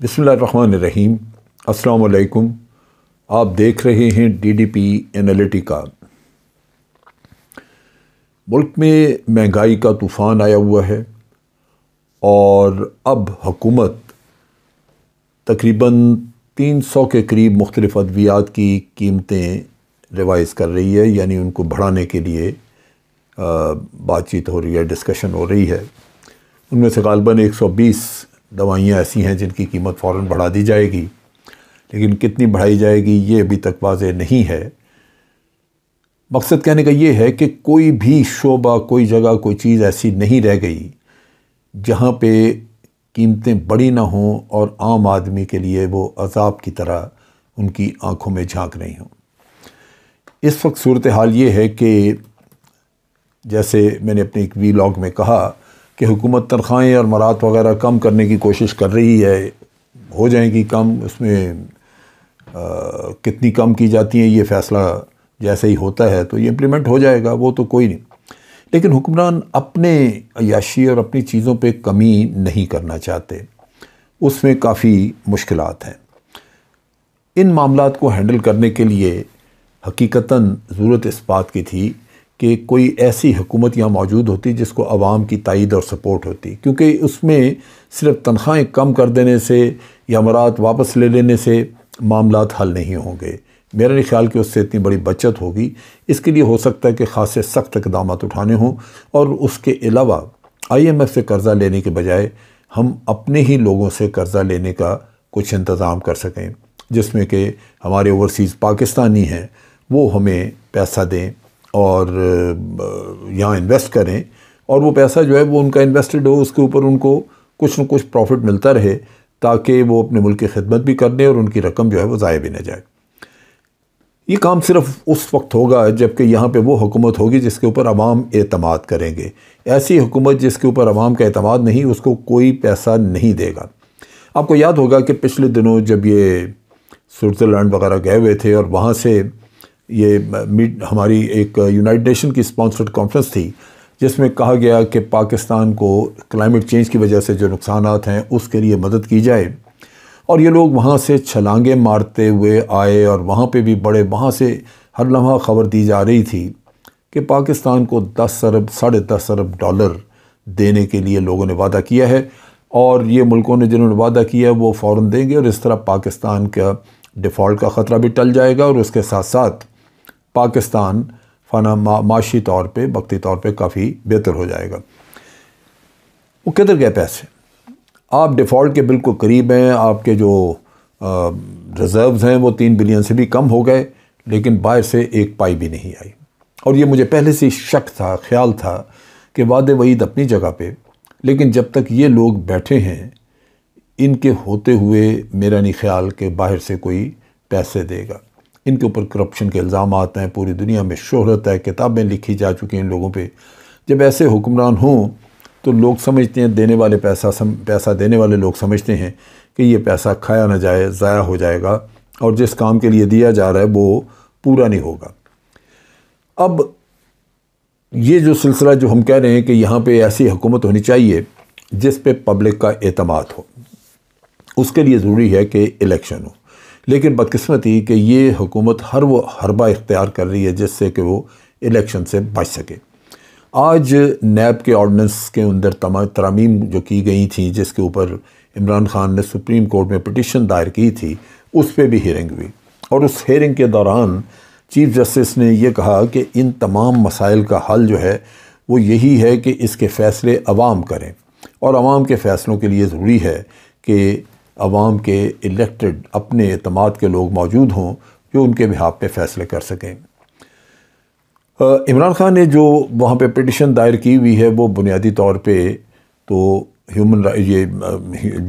बिसमीम अलकुम आप देख रहे हैं डीडीपी एनालिटिका मुल्क में महंगाई का तूफ़ान आया हुआ है और अब हुकूमत तकरीबन 300 के करीब मुख्तलिफ अद्वियात की कीमतें रिवाइज कर रही है यानी उनको बढ़ाने के लिए बातचीत हो रही है डिस्कशन हो रही है उनमें से गालबा 120 दवाइयाँ ऐसी हैं जिनकी कीमत फ़ौर बढ़ा दी जाएगी लेकिन कितनी बढ़ाई जाएगी ये अभी तक वाज नहीं है मकसद कहने का ये है कि कोई भी शोबा कोई जगह कोई चीज़ ऐसी नहीं रह गई जहाँ पे कीमतें बड़ी ना हों और आम आदमी के लिए वो अजाब की तरह उनकी आंखों में झांक रही हों इस वक्त सूरत हाल ये है कि जैसे मैंने अपने एक वी में कहा कि हुकूमत तनख्वाहें और मरात वगैरह कम करने की कोशिश कर रही है हो जाएंगी कम उसमें आ, कितनी कम की जाती हैं ये फ़ैसला जैसे ही होता है तो ये इम्प्लीमेंट हो जाएगा वो तो कोई नहीं लेकिन हुक्मरान अपने अयाशी और अपनी चीज़ों पे कमी नहीं करना चाहते उसमें काफ़ी मुश्किल हैं इन मामला को हैंडल करने के लिए हकीकता ज़रूरत इस बात की थी कि कोई ऐसी हुकूमत यहाँ मौजूद होती जिसको आवाम की तइद और सपोर्ट होती क्योंकि उसमें सिर्फ तनख्वाहें कम कर देने से या मरात वापस ले लेने से मामला हल नहीं होंगे मेरा नहीं ख्याल कि उससे इतनी बड़ी बचत होगी इसके लिए हो सकता है कि खासे सख्त इकदाम उठाने हों और उसके अलावा आई एम एफ़ से कर्ज़ा लेने के बजाय हम अपने ही लोगों से कर्ज़ा लेने का कुछ इंतज़ाम कर सकें जिसमें कि हमारे ओवरसीज़ पाकिस्तानी हैं वो हमें पैसा दें और यहाँ इन्वेस्ट करें और वो पैसा जो है वो उनका इन्वेस्टेड हो उसके ऊपर उनको कुछ न कुछ प्रॉफिट मिलता रहे ताकि वो अपने मुल्क की खिदमत भी कर दें और उनकी रकम जो है वो ज़ाय भी न जाए ये काम सिर्फ उस वक्त होगा जबकि यहाँ पे वो हुकूमत होगी जिसके ऊपर आवाम अतमाद करेंगे ऐसी हुकूमत जिसके ऊपर आवाम का अतमाद नहीं उसको कोई पैसा नहीं देगा आपको याद होगा कि पिछले दिनों जब ये स्विट्ज़रलैंड वगैरह गए हुए थे और वहाँ से ये मीट हमारी एक यूनाइट नेशन की स्पॉन्सर्ड कॉन्फ्रेंस थी जिसमें कहा गया कि पाकिस्तान को क्लाइमेट चेंज की वजह से जो नुकसान हैं उसके लिए मदद की जाए और ये लोग वहाँ से छलांगे मारते हुए आए और वहाँ पे भी बड़े वहाँ से हर लम्हा खबर दी जा रही थी कि पाकिस्तान को दस अरब साढ़े दस अरब डॉलर देने के लिए लोगों ने वादा किया है और ये मुल्कों ने जिन्होंने वादा किया है वो फ़ौर देंगे और इस तरह पाकिस्तान का डिफ़ॉल्ट का ख़तरा भी टल जाएगा और उसके साथ साथ पाकिस्तान फना मा, माशी तौर पे वक्ती तौर पे काफ़ी बेहतर हो जाएगा वो किधर गए पैसे आप डिफ़ॉल्ट के बिल्कुल करीब हैं आपके जो रिज़र्व्स हैं वो तीन बिलियन से भी कम हो गए लेकिन बाहर से एक पाई भी नहीं आई और ये मुझे पहले से शक था ख्याल था कि वाद वहीद अपनी जगह पे लेकिन जब तक ये लोग बैठे हैं इनके होते हुए मेरा नहीं ख्याल कि बाहर से कोई पैसे देगा इनके ऊपर करप्शन के इल्ज़ाम आते हैं पूरी दुनिया में शोहरत है किताबें लिखी जा चुकी हैं इन लोगों पर जब ऐसे हुक्मरान हों तो लोग समझते हैं देने वाले पैसा सम, पैसा देने वाले लोग समझते हैं कि ये पैसा खाया ना जाए ज़ाया हो जाएगा और जिस काम के लिए दिया जा रहा है वो पूरा नहीं होगा अब ये जो सिलसिला जो हम कह रहे हैं कि यहाँ पे ऐसी हुकूमत होनी चाहिए जिस पे पब्लिक का अतमाद हो उसके लिए ज़रूरी है कि इलेक्शन हो लेकिन बदकस्मती कि ये हुकूमत हर वो हरबा इख्तियार कर रही है जिससे कि वो इलेक्शन से बच सके आज नैब के ऑर्डनेंस के अंदर तमाम तरामीम जो की गई थी जिसके ऊपर इमरान खान ने सुप्रीम कोर्ट में पटिशन दायर की थी उस पर भी हियरिंग हुई और उस हियरिंग के दौरान चीफ जस्टिस ने यह कहा कि इन तमाम मसाइल का हल जो है वो यही है कि इसके फ़ैसले अवाम करें और आवाम के फ़ैसलों के लिए ज़रूरी है कि आवाम के इलेक्टेड अपने अतमाद के लोग मौजूद हों जो उनके बिहाब पे फैसले कर सकें इमरान खान ने जो वहाँ पर पटिशन दायर की हुई है वो बुनियादी तौर पर तो ह्यूमन ये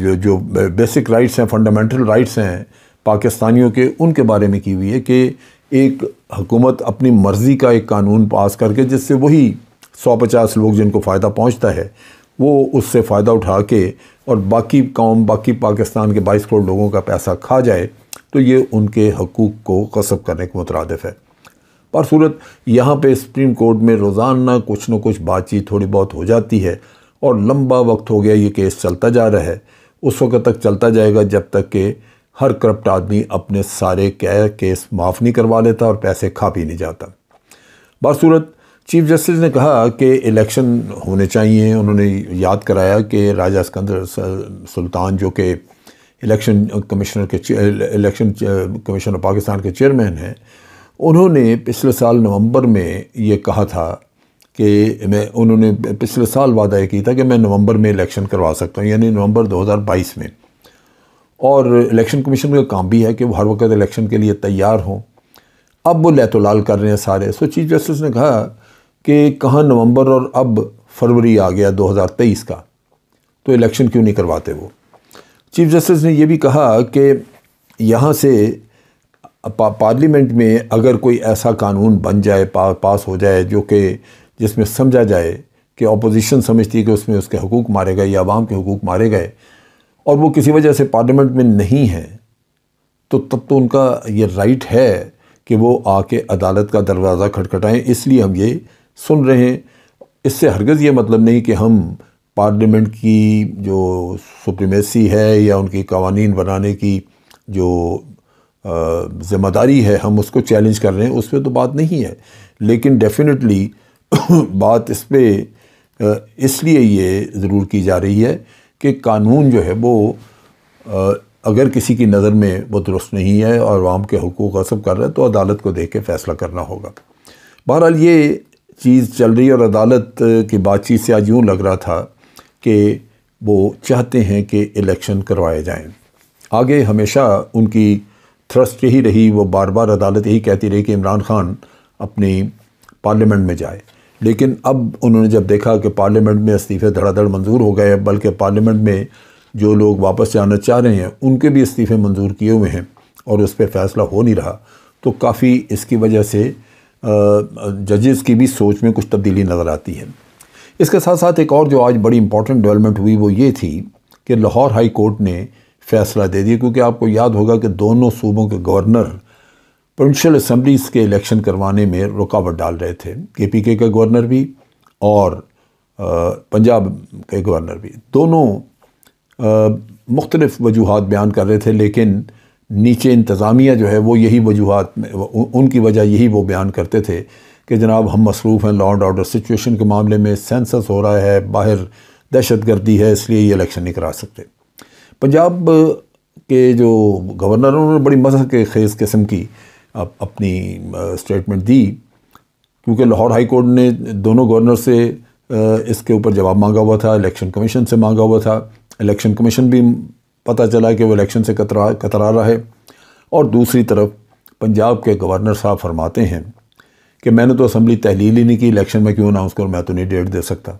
जो जो बेसिक राइट्स हैं फंडामेंटल राइट्स हैं पाकिस्तानियों के उनके बारे में की हुई है कि एक हुकूमत अपनी मर्ज़ी का एक कानून पास करके जिससे वही सौ पचास लोग जिनको फ़ायदा पहुंचता है वो उससे फ़ायदा उठा के और बाकी कौम बाकी पाकिस्तान के बाईस करोड़ लोगों का पैसा खा जाए तो ये उनके हकूक़ को कसब करने के मुतरद है पर सूरत यहाँ पे सुप्रीम कोर्ट में रोज़ाना कुछ न कुछ बातचीत थोड़ी बहुत हो जाती है और लंबा वक्त हो गया ये केस चलता जा रहा है उस वक्त तक चलता जाएगा जब तक कि हर करप्ट आदमी अपने सारे कै केस माफ़ नहीं करवा लेता और पैसे खा भी नहीं जाता बसूरत चीफ जस्टिस ने कहा कि इलेक्शन होने चाहिए उन्होंने याद कराया कि राजा सिकंदर सुल्तान जो कि इलेक्शन कमिश्नर के इलेक्शन कमीशन ऑफ पाकिस्तान के चेयरमैन हैं उन्होंने पिछले साल नवंबर में ये कहा था कि मैं उन्होंने पिछले साल वादा ये की था कि मैं नवंबर में इलेक्शन करवा सकता हूँ यानी नवंबर 2022 में और इलेक्शन कमीशन का काम भी है कि वो हर वक्त इलेक्शन के लिए तैयार हों अब वो लैतोलाल कर रहे हैं सारे सो चीफ जस्टिस ने कहा कि कहाँ नवंबर और अब फरवरी आ गया 2023 का तो इलेक्शन क्यों नहीं करवाते वो चीफ जस्टिस ने यह भी कहा कि यहाँ से पा, पार्लियामेंट में अगर कोई ऐसा कानून बन जाए पा, पास हो जाए जो कि जिसमें समझा जाए कि अपोजिशन समझती है कि उसमें उसके हकूक़ मारे गए या आवाम के हकूक़ मारे गए और वो किसी वजह से पार्लियामेंट में नहीं है तो तब तो उनका ये राइट है कि वो आके अदालत का दरवाज़ा खटखटाएं इसलिए हम ये सुन रहे हैं इससे हरगज़ ये मतलब नहीं कि हम पार्लियामेंट की जो सुप्रीमेसी है या उनकी कवानीन बनाने की जो ज़िम्मेदारी है हम उसको चैलेंज कर रहे हैं उस पर तो बात नहीं है लेकिन डेफिनेटली बात इस पर इसलिए ये ज़रूर की जा रही है कि कानून जो है वो अगर किसी की नज़र में वो दुरुस्त नहीं है और आवाम के हकूक असब कर रहा है तो अदालत को देख के फ़ैसला करना होगा बहरहाल ये चीज़ चल रही और अदालत की बातचीत से आज यूँ लग रहा था कि वो चाहते हैं कि इलेक्शन करवाए जाएं आगे हमेशा उनकी थ्रस्ट यही रही वो बार बार अदालत यही कहती रही कि इमरान खान अपनी पार्लियामेंट में जाए लेकिन अब उन्होंने जब देखा कि पार्लियामेंट में इस्तीफ़े धड़ाधड़ मंजूर हो गए बल्कि पार्लियामेंट में जो लोग वापस जाना चाह रहे हैं उनके भी इस्तीफ़े मंजूर किए हुए हैं और उस पर फ़ैसला हो नहीं रहा तो काफ़ी इसकी वजह से जजेस की भी सोच में कुछ तब्दीली नज़र आती है इसके साथ साथ एक और जो आज बड़ी इंपॉर्टेंट डेवलपमेंट हुई वो ये थी कि लाहौर हाई कोर्ट ने फैसला दे दिया क्योंकि आपको याद होगा कि दोनों सूबों के गवर्नर प्रोविंशियल असम्बलीज़ के इलेक्शन करवाने में रुकावट डाल रहे थे के पी के का गवर्नर भी और पंजाब के गवर्नर भी दोनों मुख्तलिफ वजूहत बयान कर रहे थे लेकिन नीचे इंतज़ामिया जो है वो यही वजूहत में उनकी वजह यही वो बयान करते थे कि जनाब हम मसरूफ़ हैं लॉ एंड ऑर्डर सिचुएशन के मामले में सेंसस हो रहा है बाहर दहशत गर्दी है इसलिए ये इलेक्शन नहीं करा सकते पंजाब के जो गवर्नर उन्होंने बड़ी मजह के खेज़ किस्म की अप, अपनी स्टेटमेंट दी क्योंकि लाहौर हाई कोर्ट ने दोनों गवर्नर से इसके ऊपर जवाब मांगा हुआ था इलेक्शन कमीशन से मांगा हुआ था इलेक्शन कमीशन भी पता चला कि वो इलेक्शन से कतरा कतरा रहा है और दूसरी तरफ पंजाब के गवर्नर साहब फरमाते हैं कि मैंने तो असम्बली तहलील ही नहीं की इलेक्शन में क्यों अनाउंस करूँ मैं तो नहीं डेट दे सकता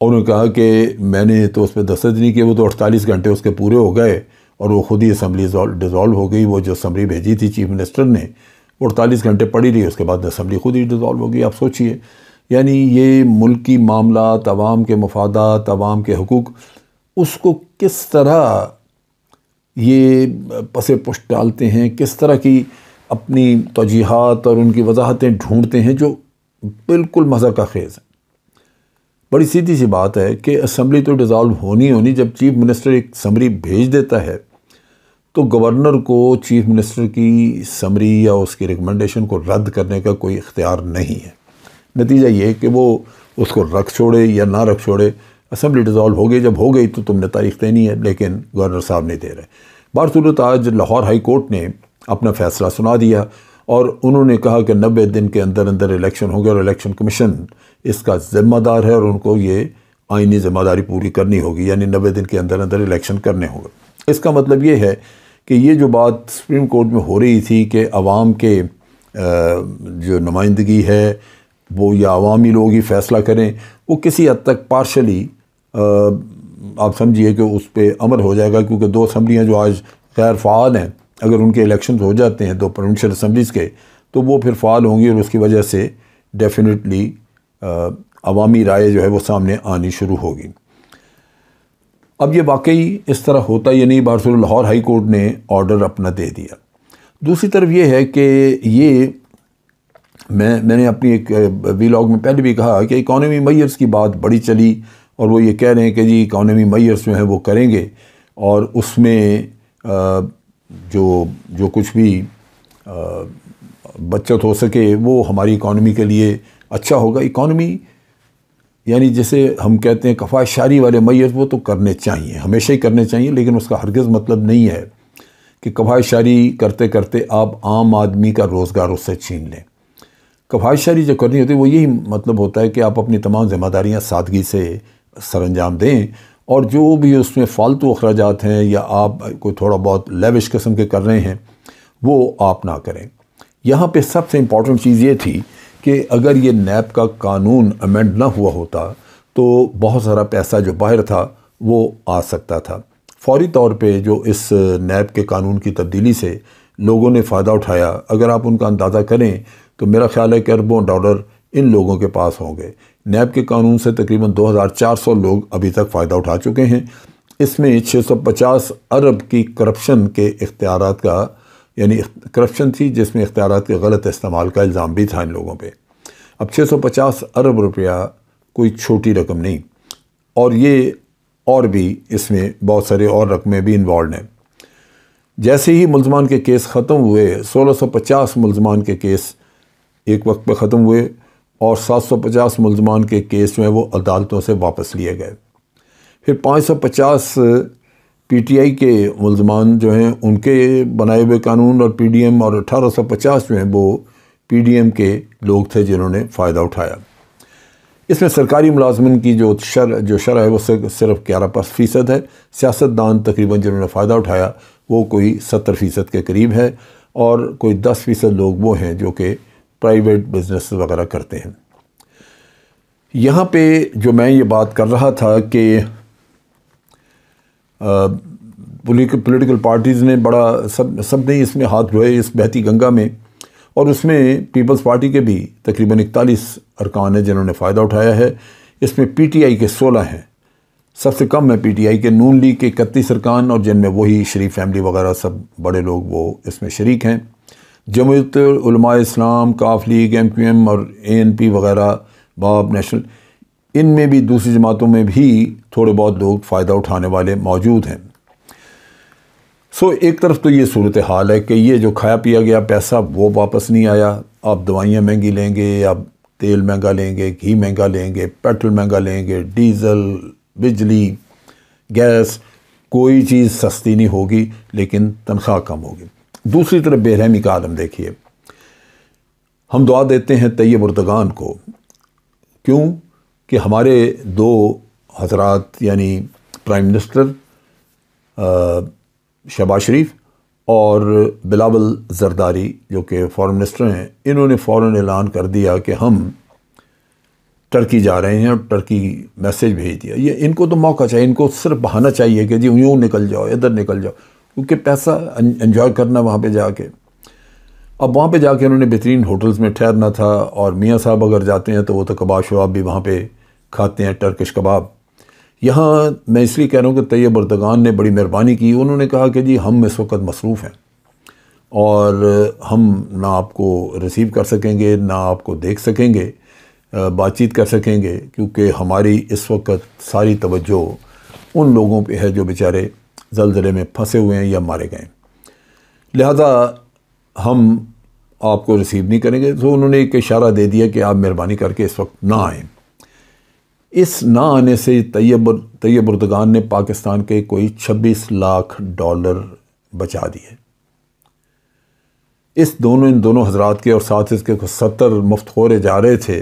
और उन्होंने कहा कि मैंने तो उस पर दस्त नहीं किए वो तो अड़तालीस घंटे उसके पूरे हो गए और वो खुद ही असम्बली डिज़ोल्व हो गई वो जो असम्बली भेजी थी चीफ मिनिस्टर ने वो अड़तालीस घंटे पड़ी रही उसके बाद असम्बली खुद ही डिज़ोल्व हो गई आप सोचिए यानी ये मुल्की मामला तवाम के मफादा तवाम के हकूक़ उसको किस तरह ये पसे पुष्ट डालते हैं किस तरह की अपनी तोजीहत और उनकी वजाहतें ढूंढते हैं जो बिल्कुल मज़ा का खेज़ है बड़ी सीधी सी बात है कि असम्बली तो डिज़ोल्व होनी होनी जब चीफ मिनिस्टर एक समरी भेज देता है तो गवर्नर को चीफ मिनिस्टर की समरी या उसकी रिकमेंडेशन को रद्द करने का कोई इख्तियार नहीं है नतीजा ये कि वो उसको रख छोड़े या ना रख छोड़े असम्बली डिज़ोल्व हो गई जब हो गई तो तुमने तारीख देनी है लेकिन गवर्नर साहब नहीं दे रहे बार सूरत आज लाहौर हाई कोर्ट ने अपना फ़ैसला सुना दिया और उन्होंने कहा कि नब्बे दिन के अंदर अंदर इलेक्शन होंगे और इलेक्शन कमीशन इसका ज़िम्मेदार है और उनको ये आइनी ज़िम्मेदारी पूरी करनी होगी यानी नब्बे दिन के अंदर अंदर इलेक्शन करने होंगे इसका मतलब ये है कि ये जो बात सुप्रीम कोर्ट में हो रही थी कि आवाम के जो नुमाइंदगी है वो या अवामी लोग ही फ़ैसला करें वो किसी हद तक पार्शली आप समझिए कि उस पर अमल हो जाएगा क्योंकि दो असम्बलियाँ जो आज गैर फ़ाल हैं अगर उनके इलेक्शन हो जाते हैं दो प्रोविशल असम्बलीज़ के तो वो फिर फ़ाल होंगी और उसकी वजह से डेफिनेटली अवामी राय जो है वो सामने आनी शुरू होगी अब ये वाकई इस तरह होता ही नहीं बारसूल लाहौर हाई कोर्ट ने ऑर्डर अपना दे दिया दूसरी तरफ ये है कि ये मैं मैंने अपनी एक वीलॉग में पहले भी कहा कि इकोनॉमी मैयर्स की बात बड़ी चली और वो ये कह रहे हैं कि जी इकॉनमी मैयर्स जो हैं वो करेंगे और उसमें जो जो कुछ भी बचत हो सके वो हमारी इकानमी के लिए अच्छा होगा इकानमी यानी जैसे हम कहते हैं कफा शारी वाले मैयत वो तो करने चाहिए हमेशा ही करने चाहिए लेकिन उसका हरगज़ मतलब नहीं है कि कफाशारी करते करते आप आम आदमी का रोज़गार उससे छीन लें कफाशारी जो करनी होती है वो यही मतलब होता है कि आप अपनी तमाम जिम्मेदारियाँ सादगी से सर अंजाम दें और जो भी उसमें फालतू अखराज हैं या आप कोई थोड़ा बहुत लेविश किस्म के कर रहे हैं वो आप ना करें यहाँ पे सबसे इम्पॉर्टेंट चीज़ ये थी कि अगर ये नैब का कानून अमेंड ना हुआ होता तो बहुत सारा पैसा जो बाहर था वो आ सकता था फौरी तौर पे जो इस नैब के कानून की तब्दीली से लोगों ने फ़ायदा उठाया अगर आप उनका अंदाज़ा करें तो मेरा ख्याल है कि अरबों डॉलर इन लोगों के पास होंगे नैब के कानून से तकरीबन 2400 लोग अभी तक फ़ायदा उठा चुके हैं इसमें 650 अरब की करप्शन के इख्तियार का यानी करप्शन थी जिसमें इख्तियार के गलत इस्तेमाल का इल्ज़ाम भी था इन लोगों पर अब पचास अरब रुपया कोई छोटी रकम नहीं और ये और भी इसमें बहुत सारे और रकमें भी इन्वॉल्व हैं जैसे ही मुलजमान के केस ख़त्म हुए 1650 मुलजमान के केस एक वक्त पर ख़त्म हुए और 750 मुलजमान के केस में वो अदालतों से वापस लिए गए फिर 550 पीटीआई के मुलजमान जो हैं उनके बनाए हुए कानून और पीडीएम और 1850 में वो पीडीएम के लोग थे जिन्होंने फ़ायदा उठाया इसमें सरकारी मुलाजमन की जो शर जो शर है वो सिर्फ ग्यारह पास फ़ीसद है सियासतदान तकरीबन जिन्होंने फ़ायदा उठाया वो कोई सत्तर फ़ीसद के करीब है और कोई दस फ़ीसद लोग वो हैं जो कि प्राइवेट बिजनेस वगैरह करते हैं यहाँ पे जो मैं ये बात कर रहा था कि पॉलिटिकल पार्टीज़ ने बड़ा सब सब ने इसमें हाथ धोए इस बहती गंगा में और उसमें पीपल्स पार्टी के भी तकरीबन इकतालीस अरकान हैं जिन्होंने फ़ायदा उठाया है इसमें पीटीआई के सोलह हैं सबसे कम है पीटीआई के नून लीग के इकतीस अरकान और जिनमें वही शरीफ फैमिली वगैरह सब बड़े लोग वो इसमें शरीक हैं जमयत इस्लाम काफ लीग एम क्यू एम और ए एन पी वगैरह बाब नेशनल इन में भी दूसरी जमातों में भी थोड़े बहुत लोग फ़ायदा उठाने वाले मौजूद हैं सो एक तरफ तो ये सूरत हाल है कि ये जो खाया पिया गया पैसा वो वापस नहीं आया आप दवाइयाँ महंगी लेंगे आप तेल महंगा लेंगे घी महंगा लेंगे पेट्रोल महंगा लेंगे डीज़ल बिजली गैस कोई चीज़ सस्ती नहीं होगी लेकिन तनख्वाह कम होगी दूसरी तरफ बेरहमी का आलम देखिए हम दुआ देते हैं तैयब उर्तगान को क्यों कि हमारे दो हजरात यानी प्राइम मिनिस्टर शहबाज शरीफ और बिलावल जरदारी जो कि फॉरेन मिनिस्टर हैं इन्होंने फ़ौर ऐलान कर दिया कि हम टर्की जा रहे हैं और टर्की मैसेज भेज दिया ये इनको तो मौका चाहिए इनको सिर्फ बहाना चाहिए कि जी यूँ निकल जाओ इधर निकल जाओ क्योंकि पैसा इन्जॉय अं-, करना वहाँ पे जाके अब वहाँ पे जाके उन्होंने बेहतरीन होटल्स में ठहरना था और मियाँ साहब अगर जाते हैं तो वो तो कबाब शबाब भी वहाँ पे खाते हैं टर्किश कबाब यहाँ मैं इसलिए कह रहा हूँ कि तैयब अर्दगान ने बड़ी मेहरबानी की उन्होंने कहा कि जी हम इस वक्त मसरूफ़ हैं और हम ना आपको रिसीव कर सकेंगे ना आपको देख सकेंगे बातचीत कर सकेंगे क्योंकि हमारी इस वक्त सारी तवज्जो उन लोगों पे है जो बेचारे जलजिले में फंसे हुए हैं या मारे गए लिहाजा हम आपको रिसीव नहीं करेंगे तो उन्होंने एक इशारा दे दिया कि आप मेहरबानी करके इस वक्त ना आएँ इस ना आने से तैयब तैयब उर्दगान ने पाकिस्तान के कोई 26 लाख डॉलर बचा दिए इस दोनों इन दोनों हजरात के और साथ इसके सत्तर मुफ्त खोरे जा रहे थे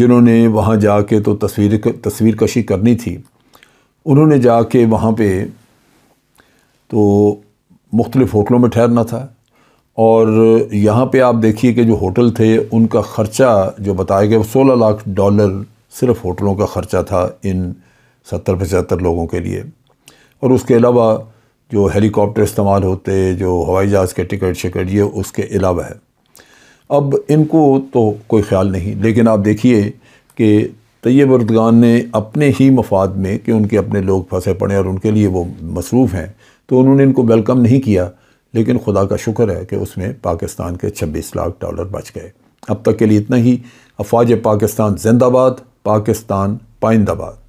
जिन्होंने वहाँ जाके तो तस्वीर तस्वीर कशी करनी थी उन्होंने जाके वहाँ पे तो मुख्तलिफ़ होटलों में ठहरना था और यहाँ पे आप देखिए कि जो होटल थे उनका ख़र्चा जो बताया गया सोलह लाख डॉलर सिर्फ होटलों का ख़र्चा था इन सत्तर पचहत्तर लोगों के लिए और उसके अलावा जो हेलीकॉप्टर इस्तेमाल होते जो हवाई जहाज़ के टिकट शिकट ये उसके अलावा है अब इनको तो कोई ख्याल नहीं लेकिन आप देखिए कि तैयब अर्दगान ने अपने ही मफाद में कि उनके अपने लोग फंसे पड़े और उनके लिए वो मसरूफ़ हैं तो उन्होंने इनको वेलकम नहीं किया लेकिन खुदा का शुक्र है कि उसमें पाकिस्तान के 26 लाख डॉलर बच गए अब तक के लिए इतना ही अफवाज पाकिस्तान जिंदाबाद पाकिस्तान पाइंदाबाद